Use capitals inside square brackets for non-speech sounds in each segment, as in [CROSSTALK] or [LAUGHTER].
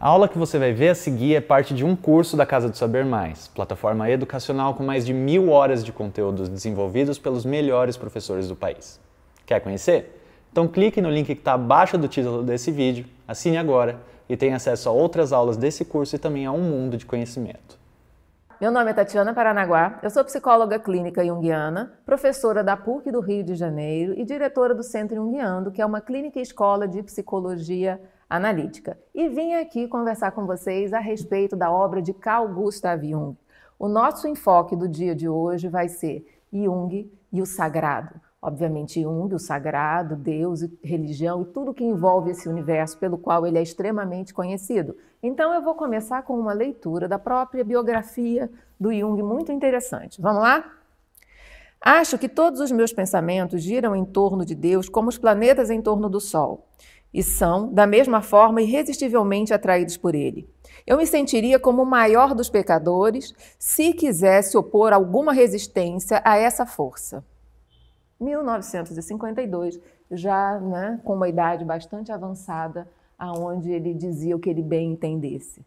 A aula que você vai ver a seguir é parte de um curso da Casa do Saber Mais, plataforma educacional com mais de mil horas de conteúdos desenvolvidos pelos melhores professores do país. Quer conhecer? Então clique no link que está abaixo do título desse vídeo, assine agora e tenha acesso a outras aulas desse curso e também a um mundo de conhecimento. Meu nome é Tatiana Paranaguá, eu sou psicóloga clínica junguiana, professora da PUC do Rio de Janeiro e diretora do Centro Junguiano, que é uma clínica e escola de psicologia analítica. E vim aqui conversar com vocês a respeito da obra de Carl Gustav Jung. O nosso enfoque do dia de hoje vai ser Jung e o sagrado. Obviamente, Jung, o sagrado, Deus, religião e tudo que envolve esse universo pelo qual ele é extremamente conhecido. Então, eu vou começar com uma leitura da própria biografia do Jung, muito interessante. Vamos lá? Acho que todos os meus pensamentos giram em torno de Deus como os planetas em torno do Sol e são, da mesma forma, irresistivelmente atraídos por ele. Eu me sentiria como o maior dos pecadores se quisesse opor alguma resistência a essa força. 1952, já né, com uma idade bastante avançada, aonde ele dizia o que ele bem entendesse.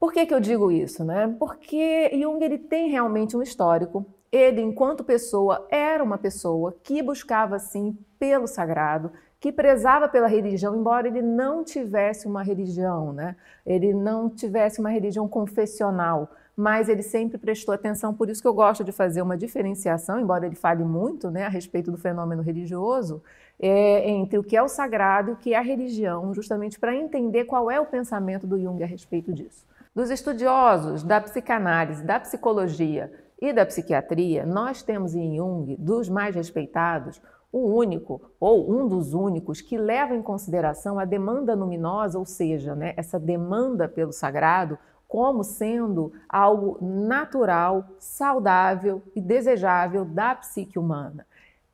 Por que, que eu digo isso? Né? Porque Jung ele tem realmente um histórico ele, enquanto pessoa, era uma pessoa que buscava, sim, pelo sagrado, que prezava pela religião, embora ele não tivesse uma religião, né? ele não tivesse uma religião confessional, mas ele sempre prestou atenção, por isso que eu gosto de fazer uma diferenciação, embora ele fale muito né, a respeito do fenômeno religioso, é, entre o que é o sagrado e o que é a religião, justamente para entender qual é o pensamento do Jung a respeito disso. Dos estudiosos da psicanálise, da psicologia, e da psiquiatria, nós temos em Jung, dos mais respeitados, o único ou um dos únicos que leva em consideração a demanda luminosa, ou seja, né, essa demanda pelo sagrado, como sendo algo natural, saudável e desejável da psique humana.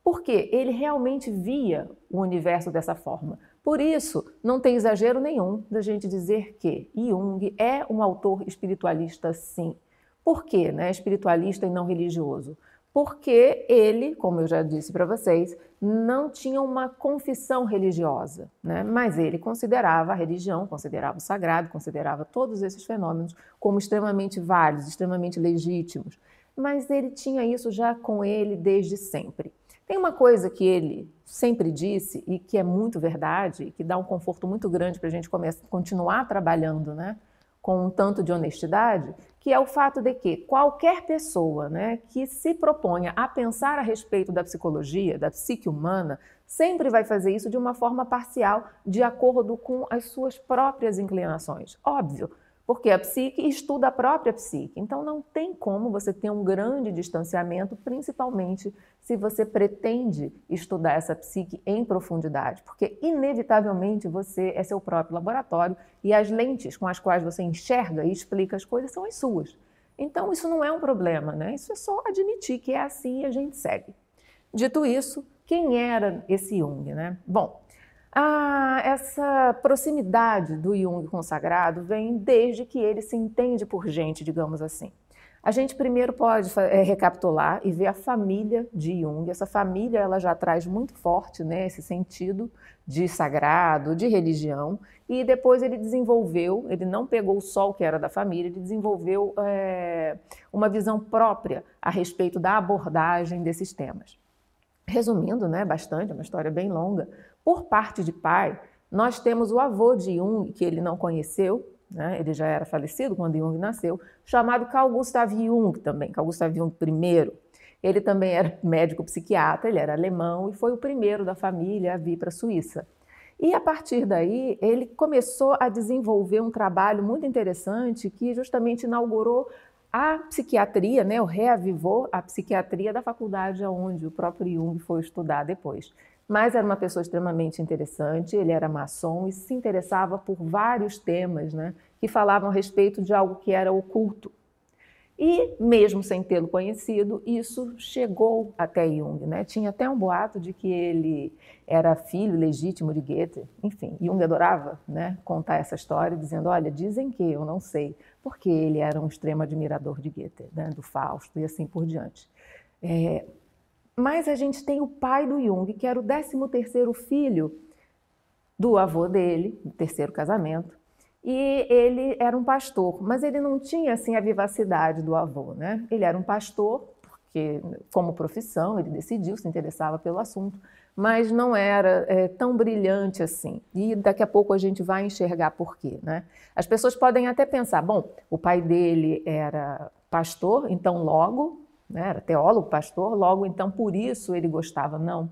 Porque ele realmente via o universo dessa forma. Por isso, não tem exagero nenhum da gente dizer que Jung é um autor espiritualista, sim. Por quê, né, espiritualista e não religioso? Porque ele, como eu já disse para vocês, não tinha uma confissão religiosa, né? mas ele considerava a religião, considerava o sagrado, considerava todos esses fenômenos como extremamente válidos, extremamente legítimos. Mas ele tinha isso já com ele desde sempre. Tem uma coisa que ele sempre disse e que é muito verdade, e que dá um conforto muito grande para a gente começar, continuar trabalhando, né? com um tanto de honestidade, que é o fato de que qualquer pessoa né, que se proponha a pensar a respeito da psicologia, da psique humana, sempre vai fazer isso de uma forma parcial, de acordo com as suas próprias inclinações. Óbvio, porque a psique estuda a própria psique. Então não tem como você ter um grande distanciamento, principalmente se você pretende estudar essa psique em profundidade, porque inevitavelmente você é seu próprio laboratório e as lentes com as quais você enxerga e explica as coisas são as suas. Então isso não é um problema, né? Isso é só admitir que é assim e a gente segue. Dito isso, quem era esse Jung, né? Bom, ah, essa proximidade do Jung com o sagrado vem desde que ele se entende por gente, digamos assim. A gente primeiro pode é, recapitular e ver a família de Jung. Essa família ela já traz muito forte né, esse sentido de sagrado, de religião. E depois ele desenvolveu, ele não pegou só o que era da família, ele desenvolveu é, uma visão própria a respeito da abordagem desses temas. Resumindo, né, bastante, é uma história bem longa, por parte de pai, nós temos o avô de Jung, que ele não conheceu, né? ele já era falecido quando Jung nasceu, chamado Carl Gustav Jung também, Carl Gustav Jung I. Ele também era médico psiquiatra, ele era alemão e foi o primeiro da família a vir para a Suíça. E a partir daí, ele começou a desenvolver um trabalho muito interessante que justamente inaugurou a psiquiatria, né, o reavivou a psiquiatria da faculdade onde o próprio Jung foi estudar depois mas era uma pessoa extremamente interessante, ele era maçom e se interessava por vários temas né, que falavam a respeito de algo que era oculto. E, mesmo sem tê-lo conhecido, isso chegou até Jung. Né? Tinha até um boato de que ele era filho legítimo de Goethe. Enfim, Jung adorava né, contar essa história, dizendo: Olha, dizem que eu não sei, porque ele era um extremo admirador de Goethe, né, do Fausto e assim por diante. É, mas a gente tem o pai do Jung, que era o 13º filho do avô dele, terceiro casamento, e ele era um pastor, mas ele não tinha assim a vivacidade do avô, né? Ele era um pastor porque como profissão ele decidiu se interessava pelo assunto, mas não era é, tão brilhante assim. E daqui a pouco a gente vai enxergar por quê, né? As pessoas podem até pensar, bom, o pai dele era pastor, então logo né? era teólogo, pastor, logo então por isso ele gostava, não.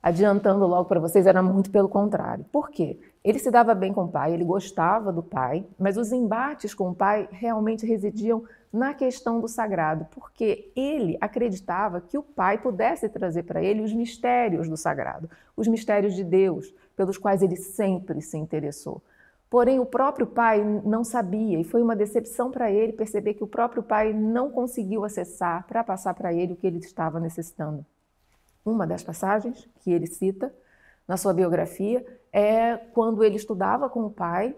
Adiantando logo para vocês, era muito pelo contrário. Por quê? Ele se dava bem com o pai, ele gostava do pai, mas os embates com o pai realmente residiam na questão do sagrado, porque ele acreditava que o pai pudesse trazer para ele os mistérios do sagrado, os mistérios de Deus, pelos quais ele sempre se interessou. Porém, o próprio pai não sabia e foi uma decepção para ele perceber que o próprio pai não conseguiu acessar para passar para ele o que ele estava necessitando. Uma das passagens que ele cita na sua biografia é quando ele estudava com o pai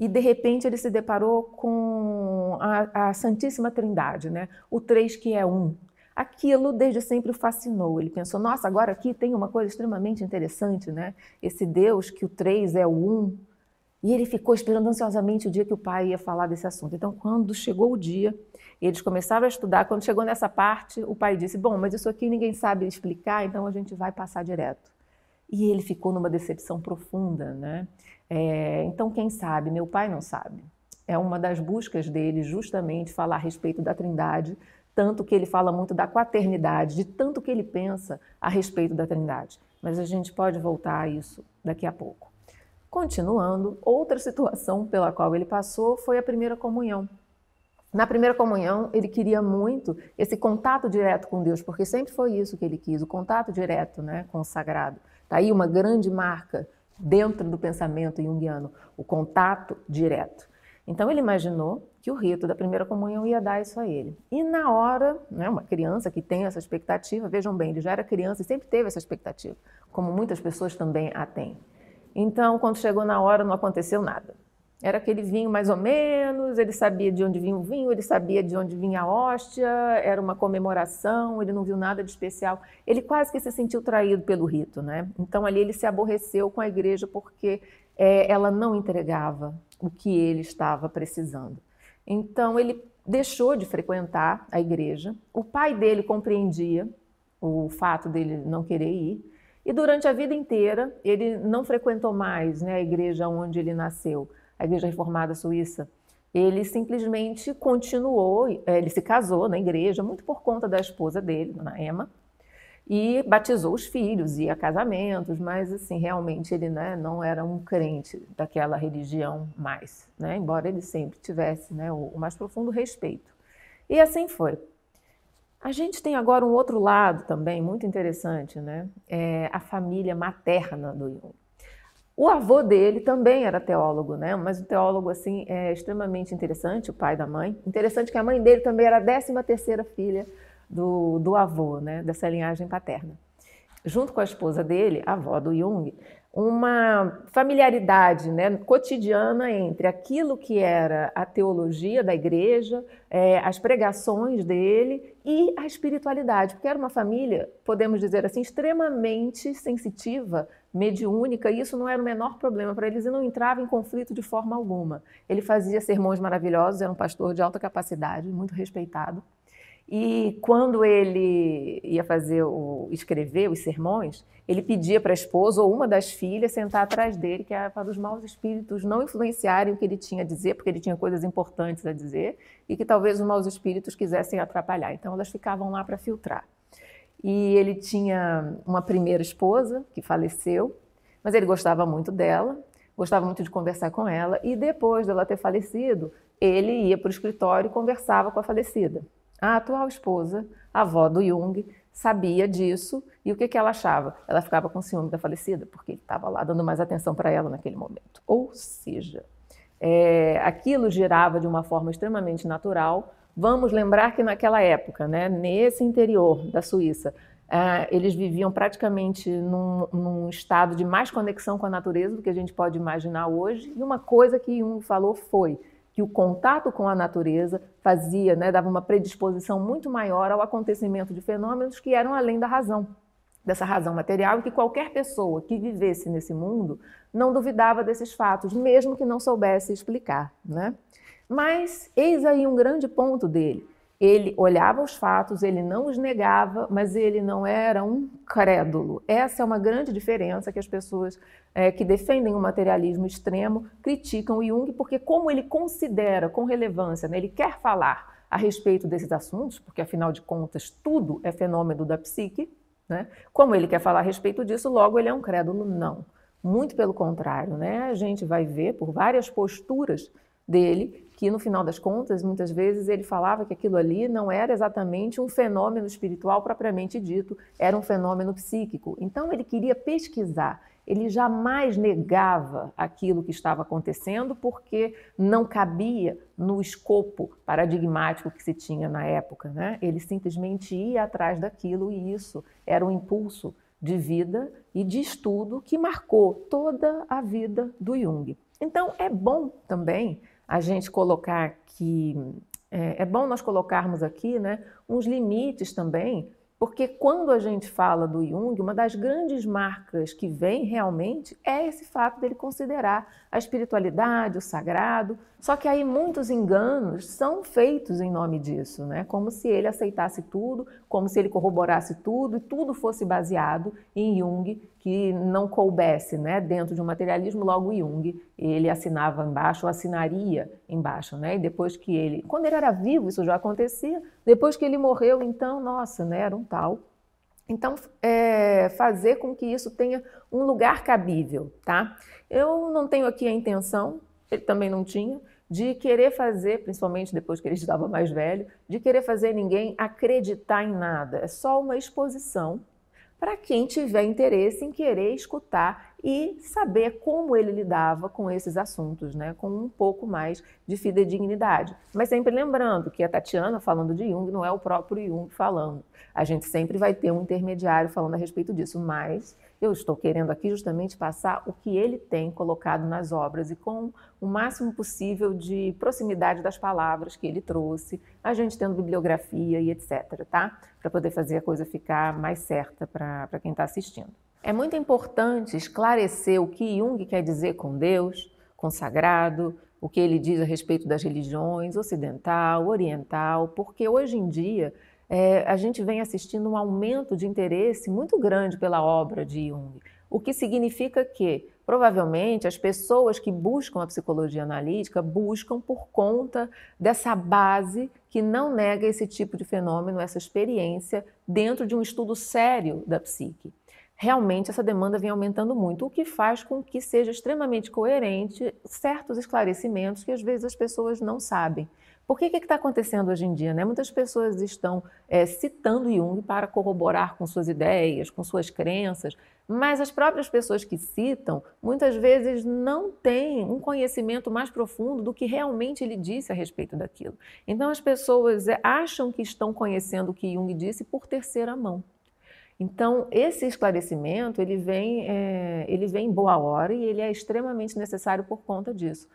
e de repente ele se deparou com a, a Santíssima Trindade, né? o três que é um. Aquilo desde sempre o fascinou. Ele pensou: nossa, agora aqui tem uma coisa extremamente interessante, né? Esse Deus que o três é o um e ele ficou esperando ansiosamente o dia que o pai ia falar desse assunto. Então, quando chegou o dia, eles começaram a estudar. Quando chegou nessa parte, o pai disse: Bom, mas isso aqui ninguém sabe explicar, então a gente vai passar direto. E ele ficou numa decepção profunda, né? É, então, quem sabe? Meu pai não sabe. É uma das buscas dele, justamente, falar a respeito da Trindade, tanto que ele fala muito da quaternidade, de tanto que ele pensa a respeito da Trindade. Mas a gente pode voltar a isso daqui a pouco. Continuando, outra situação pela qual ele passou foi a primeira comunhão. Na primeira comunhão, ele queria muito esse contato direto com Deus, porque sempre foi isso que ele quis, o contato direto né, com o sagrado. Está aí uma grande marca dentro do pensamento junguiano, o contato direto. Então ele imaginou que o rito da primeira comunhão ia dar isso a ele. E na hora, né, uma criança que tem essa expectativa, vejam bem, ele já era criança e sempre teve essa expectativa, como muitas pessoas também a têm. Então, quando chegou na hora, não aconteceu nada. Era aquele vinho mais ou menos, ele sabia de onde vinha o vinho, ele sabia de onde vinha a hóstia, era uma comemoração, ele não viu nada de especial. Ele quase que se sentiu traído pelo rito, né? Então ali ele se aborreceu com a igreja porque é, ela não entregava o que ele estava precisando. Então ele deixou de frequentar a igreja. O pai dele compreendia o fato dele não querer ir, e durante a vida inteira, ele não frequentou mais né, a igreja onde ele nasceu, a Igreja Reformada Suíça. Ele simplesmente continuou, é, ele se casou na igreja, muito por conta da esposa dele, Dona Emma, e batizou os filhos, ia a casamentos, mas assim, realmente ele né, não era um crente daquela religião mais, né, embora ele sempre tivesse né, o mais profundo respeito. E assim foi. A gente tem agora um outro lado também, muito interessante, né? É a família materna do Jung. O avô dele também era teólogo, né? Mas o teólogo assim é extremamente interessante, o pai da mãe. Interessante que a mãe dele também era a 13 terceira filha do, do avô, né? Dessa linhagem paterna. Junto com a esposa dele, a avó do Jung, uma familiaridade né, cotidiana entre aquilo que era a teologia da igreja, é, as pregações dele e a espiritualidade, porque era uma família, podemos dizer assim, extremamente sensitiva, mediúnica, e isso não era o menor problema para eles e não entrava em conflito de forma alguma. Ele fazia sermões maravilhosos, era um pastor de alta capacidade, muito respeitado. E quando ele ia fazer o escrever os sermões, ele pedia para a esposa ou uma das filhas sentar atrás dele, que era para os maus espíritos não influenciarem o que ele tinha a dizer, porque ele tinha coisas importantes a dizer e que talvez os maus espíritos quisessem atrapalhar. Então elas ficavam lá para filtrar. E ele tinha uma primeira esposa que faleceu, mas ele gostava muito dela, gostava muito de conversar com ela e depois dela ter falecido, ele ia para o escritório e conversava com a falecida. A atual esposa, a avó do Jung, sabia disso e o que, que ela achava? Ela ficava com ciúme da falecida, porque ele estava lá dando mais atenção para ela naquele momento. Ou seja, é, aquilo girava de uma forma extremamente natural. Vamos lembrar que naquela época, né, nesse interior da Suíça, é, eles viviam praticamente num, num, estado de mais conexão com a natureza do que a gente pode imaginar hoje. E uma coisa que Jung falou foi: que o contato com a natureza fazia, né, dava uma predisposição muito maior ao acontecimento de fenômenos que eram além da razão, dessa razão material, e que qualquer pessoa que vivesse nesse mundo não duvidava desses fatos, mesmo que não soubesse explicar. Né? Mas eis aí um grande ponto dele. Ele olhava os fatos, ele não os negava, mas ele não era um crédulo. Essa é uma grande diferença que as pessoas é, que defendem o materialismo extremo criticam Jung, porque, como ele considera com relevância, né, ele quer falar a respeito desses assuntos, porque, afinal de contas, tudo é fenômeno da psique, né? como ele quer falar a respeito disso, logo ele é um crédulo? Não. Muito pelo contrário, né? a gente vai ver por várias posturas dele, que no final das contas, muitas vezes ele falava que aquilo ali não era exatamente um fenômeno espiritual propriamente dito, era um fenômeno psíquico. Então ele queria pesquisar, ele jamais negava aquilo que estava acontecendo porque não cabia no escopo paradigmático que se tinha na época. Né? Ele simplesmente ia atrás daquilo e isso era um impulso de vida e de estudo que marcou toda a vida do Jung. Então é bom também a gente colocar que é, é bom nós colocarmos aqui né, uns limites também, porque quando a gente fala do Jung, uma das grandes marcas que vem realmente é esse fato dele considerar a espiritualidade, o sagrado, só que aí muitos enganos são feitos em nome disso, né? Como se ele aceitasse tudo, como se ele corroborasse tudo e tudo fosse baseado em Jung, que não coubesse, né? Dentro de um materialismo, logo Jung, ele assinava embaixo, ou assinaria embaixo, né? E depois que ele, quando ele era vivo, isso já acontecia. Depois que ele morreu, então, nossa, né? Era um tal. Então, é, fazer com que isso tenha um lugar cabível, tá? Eu não tenho aqui a intenção, ele também não tinha, de querer fazer, principalmente depois que ele [LAUGHS] estava mais velho, de querer fazer ninguém acreditar em nada. É só uma exposição para quem tiver interesse em querer escutar e saber como ele lidava com esses assuntos, né? com um pouco mais de fidedignidade. Mas sempre lembrando que a Tatiana falando de Jung não é o próprio Jung falando. A gente sempre vai ter um intermediário falando a respeito disso, mas eu estou querendo aqui justamente passar o que ele tem colocado nas obras e com o máximo possível de proximidade das palavras que ele trouxe, a gente tendo bibliografia e etc, tá? Para poder fazer a coisa ficar mais certa para quem está assistindo. É muito importante esclarecer o que Jung quer dizer com Deus, com sagrado, o que ele diz a respeito das religiões ocidental, oriental, porque hoje em dia é, a gente vem assistindo um aumento de interesse muito grande pela obra de Jung, o que significa que, provavelmente, as pessoas que buscam a psicologia analítica buscam por conta dessa base que não nega esse tipo de fenômeno, essa experiência, dentro de um estudo sério da psique realmente essa demanda vem aumentando muito, o que faz com que seja extremamente coerente certos esclarecimentos que às vezes as pessoas não sabem. Por que está é acontecendo hoje em dia? Né? Muitas pessoas estão é, citando Jung para corroborar com suas ideias, com suas crenças, mas as próprias pessoas que citam muitas vezes não têm um conhecimento mais profundo do que realmente ele disse a respeito daquilo. Então as pessoas é, acham que estão conhecendo o que Jung disse por terceira mão. Então, esse esclarecimento, ele vem, é, ele vem em boa hora e ele é extremamente necessário por conta disso.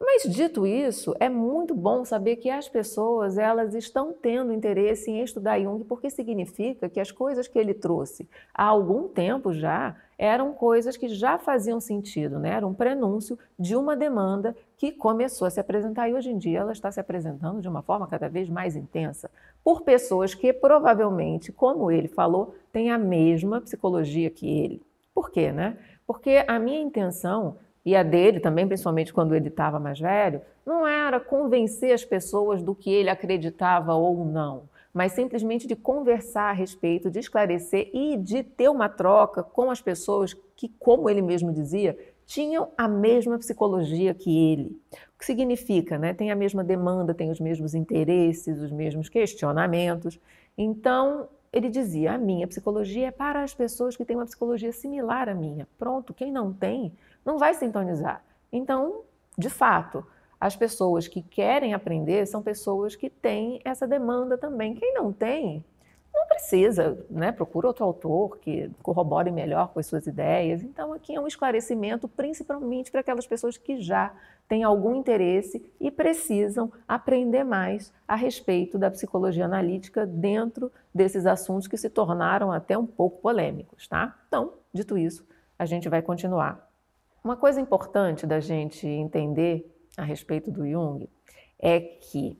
Mas dito isso, é muito bom saber que as pessoas elas estão tendo interesse em estudar Jung, porque significa que as coisas que ele trouxe há algum tempo já eram coisas que já faziam sentido, né? era um prenúncio de uma demanda que começou a se apresentar e hoje em dia ela está se apresentando de uma forma cada vez mais intensa por pessoas que provavelmente, como ele falou, têm a mesma psicologia que ele. Por quê? Né? Porque a minha intenção e a dele também, principalmente quando ele estava mais velho, não era convencer as pessoas do que ele acreditava ou não mas simplesmente de conversar a respeito, de esclarecer e de ter uma troca com as pessoas que, como ele mesmo dizia, tinham a mesma psicologia que ele. O que significa, né? Tem a mesma demanda, tem os mesmos interesses, os mesmos questionamentos. Então, ele dizia: a minha psicologia é para as pessoas que têm uma psicologia similar à minha. Pronto, quem não tem, não vai sintonizar. Então, de fato, as pessoas que querem aprender são pessoas que têm essa demanda também. Quem não tem, não precisa, né? Procura outro autor que corrobore melhor com as suas ideias. Então, aqui é um esclarecimento, principalmente para aquelas pessoas que já têm algum interesse e precisam aprender mais a respeito da psicologia analítica dentro desses assuntos que se tornaram até um pouco polêmicos, tá? Então, dito isso, a gente vai continuar. Uma coisa importante da gente entender a respeito do Jung é que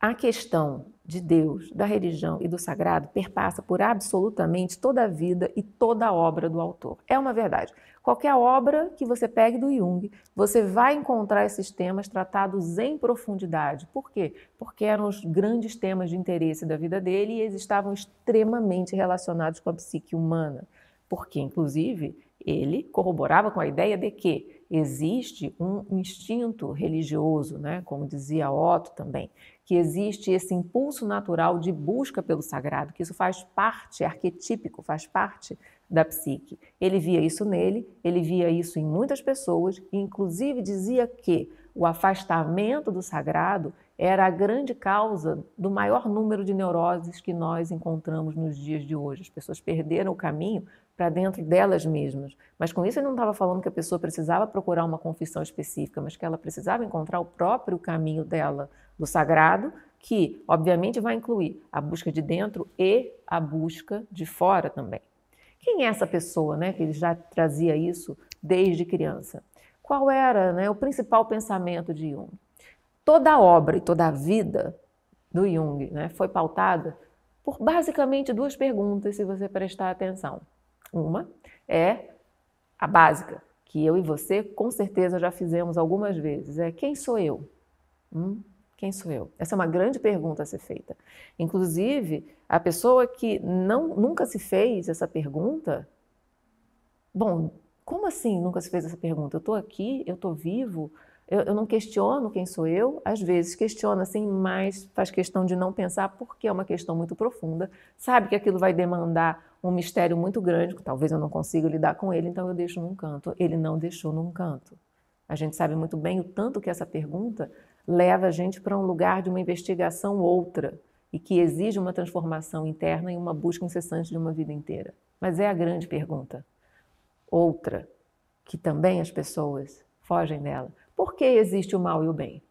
a questão de Deus, da religião e do sagrado perpassa por absolutamente toda a vida e toda a obra do autor. É uma verdade. Qualquer obra que você pegue do Jung, você vai encontrar esses temas tratados em profundidade. Por quê? Porque eram os grandes temas de interesse da vida dele e eles estavam extremamente relacionados com a psique humana. Porque, inclusive, ele corroborava com a ideia de que existe um instinto religioso, né? como dizia Otto também, que existe esse impulso natural de busca pelo sagrado, que isso faz parte, é arquetípico, faz parte da psique. Ele via isso nele, ele via isso em muitas pessoas, e inclusive dizia que o afastamento do sagrado era a grande causa do maior número de neuroses que nós encontramos nos dias de hoje. As pessoas perderam o caminho para dentro delas mesmas. Mas com isso ele não estava falando que a pessoa precisava procurar uma confissão específica, mas que ela precisava encontrar o próprio caminho dela, do sagrado, que obviamente vai incluir a busca de dentro e a busca de fora também. Quem é essa pessoa, né, que ele já trazia isso desde criança? Qual era, né, o principal pensamento de Jung? Toda a obra e toda a vida do Jung, né, foi pautada por basicamente duas perguntas, se você prestar atenção. Uma é a básica, que eu e você com certeza já fizemos algumas vezes, é quem sou eu? Hum? Quem sou eu? Essa é uma grande pergunta a ser feita. Inclusive, a pessoa que não, nunca se fez essa pergunta, bom, como assim nunca se fez essa pergunta? Eu estou aqui, eu estou vivo, eu, eu, não questiono quem sou eu, às vezes questiona assim, mas faz questão de não pensar porque é uma questão muito profunda. Sabe que aquilo vai demandar um mistério muito grande, que talvez eu não consiga lidar com ele, então eu deixo num canto. Ele não deixou num canto. A gente sabe muito bem o tanto que essa pergunta leva a gente para um lugar de uma investigação outra e que exige uma transformação interna e uma busca incessante de uma vida inteira. Mas é a grande pergunta. Outra, que também as pessoas fogem dela. Por que existe o mal e o bem?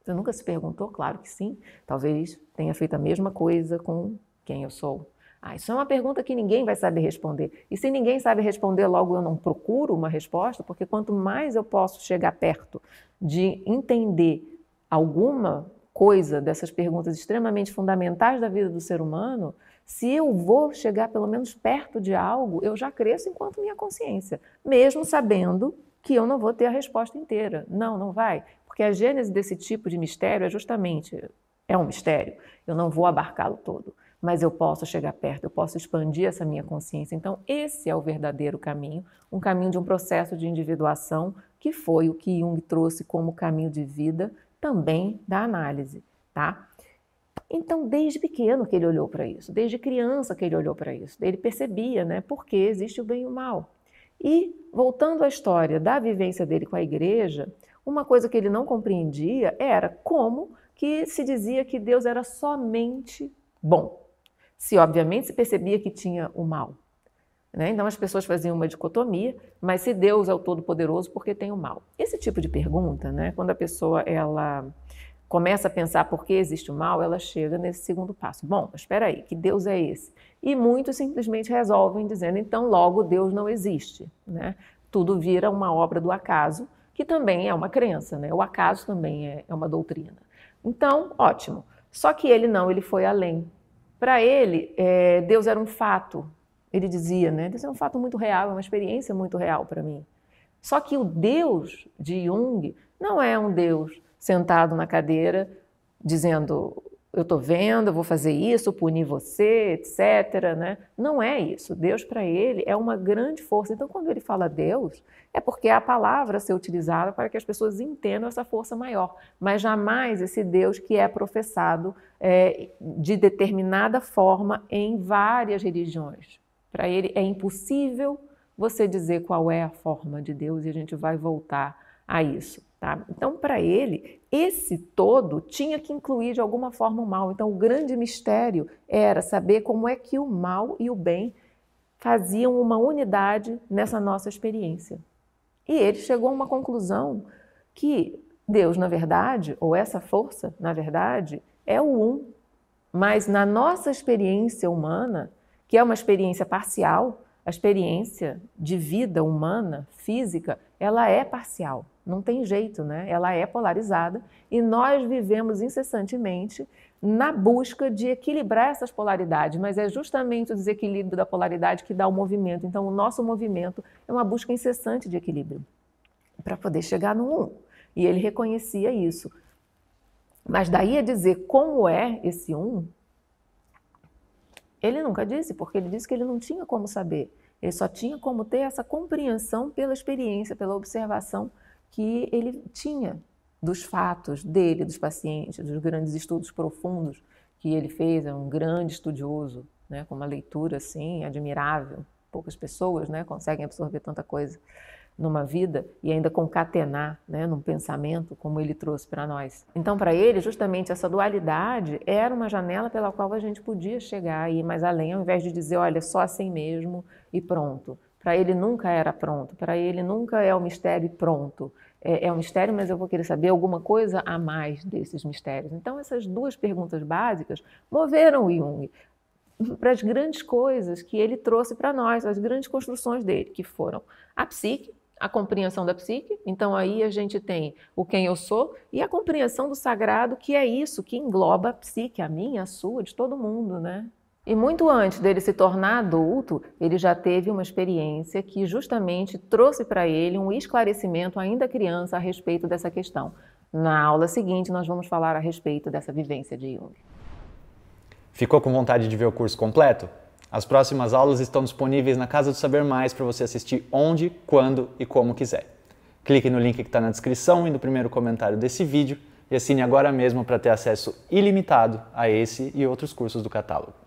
Você nunca se perguntou? Claro que sim. Talvez tenha feito a mesma coisa com quem eu sou, ah, isso é uma pergunta que ninguém vai saber responder. E se ninguém sabe responder, logo eu não procuro uma resposta, porque quanto mais eu posso chegar perto de entender alguma coisa dessas perguntas extremamente fundamentais da vida do ser humano, se eu vou chegar pelo menos perto de algo, eu já cresço enquanto minha consciência, mesmo sabendo que eu não vou ter a resposta inteira. Não, não vai, porque a gênese desse tipo de mistério é justamente é um mistério. Eu não vou abarcá-lo todo mas eu posso chegar perto, eu posso expandir essa minha consciência. Então, esse é o verdadeiro caminho, um caminho de um processo de individuação, que foi o que Jung trouxe como caminho de vida também da análise, tá? Então, desde pequeno que ele olhou para isso, desde criança que ele olhou para isso, ele percebia, né, porque existe o bem e o mal. E voltando à história da vivência dele com a igreja, uma coisa que ele não compreendia era como que se dizia que Deus era somente bom se obviamente se percebia que tinha o mal. Né? Então as pessoas faziam uma dicotomia, mas se Deus é o Todo-Poderoso, por que tem o mal? Esse tipo de pergunta, né, quando a pessoa ela começa a pensar por que existe o mal, ela chega nesse segundo passo. Bom, espera aí, que Deus é esse? E muitos simplesmente resolvem dizendo, então logo Deus não existe. Né? Tudo vira uma obra do acaso, que também é uma crença, né? o acaso também é, é uma doutrina. Então, ótimo. Só que ele não, ele foi além. Para ele, é, Deus era um fato. Ele dizia, né? Deus é um fato muito real, é uma experiência muito real para mim. Só que o Deus de Jung não é um Deus sentado na cadeira dizendo eu estou vendo, eu vou fazer isso, punir você, etc. Né? Não é isso. Deus, para ele, é uma grande força. Então, quando ele fala Deus, é porque é a palavra a ser utilizada para que as pessoas entendam essa força maior. Mas jamais esse Deus que é professado é, de determinada forma em várias religiões. Para ele, é impossível você dizer qual é a forma de Deus e a gente vai voltar a isso. Tá? Então, para ele, esse todo tinha que incluir de alguma forma o mal. Então, o grande mistério era saber como é que o mal e o bem faziam uma unidade nessa nossa experiência. E ele chegou a uma conclusão que Deus, na verdade, ou essa força, na verdade, é o um. Mas na nossa experiência humana, que é uma experiência parcial, a experiência de vida humana, física, ela é parcial, não tem jeito, né? Ela é polarizada e nós vivemos incessantemente na busca de equilibrar essas polaridades, mas é justamente o desequilíbrio da polaridade que dá o movimento. Então, o nosso movimento é uma busca incessante de equilíbrio para poder chegar no um. E ele reconhecia isso. Mas daí a dizer como é esse um, ele nunca disse, porque ele disse que ele não tinha como saber. Ele só tinha como ter essa compreensão pela experiência, pela observação que ele tinha dos fatos dele, dos pacientes, dos grandes estudos profundos que ele fez. É um grande estudioso, né, com uma leitura assim admirável. Poucas pessoas né, conseguem absorver tanta coisa numa vida e ainda concatenar né, num pensamento como ele trouxe para nós. Então, para ele, justamente essa dualidade era uma janela pela qual a gente podia chegar aí mais além, ao invés de dizer, olha, só assim mesmo e pronto. Para ele nunca era pronto, para ele nunca é o um mistério pronto. É, é um mistério, mas eu vou querer saber alguma coisa a mais desses mistérios. Então, essas duas perguntas básicas moveram o Jung para as grandes coisas que ele trouxe para nós, as grandes construções dele, que foram a psique, a compreensão da psique, então aí a gente tem o quem eu sou e a compreensão do sagrado, que é isso que engloba a psique, a minha, a sua, de todo mundo, né? E muito antes dele se tornar adulto, ele já teve uma experiência que justamente trouxe para ele um esclarecimento, ainda criança, a respeito dessa questão. Na aula seguinte, nós vamos falar a respeito dessa vivência de Jung. Ficou com vontade de ver o curso completo? As próximas aulas estão disponíveis na Casa do Saber Mais para você assistir onde, quando e como quiser. Clique no link que está na descrição e no primeiro comentário desse vídeo e assine agora mesmo para ter acesso ilimitado a esse e outros cursos do catálogo.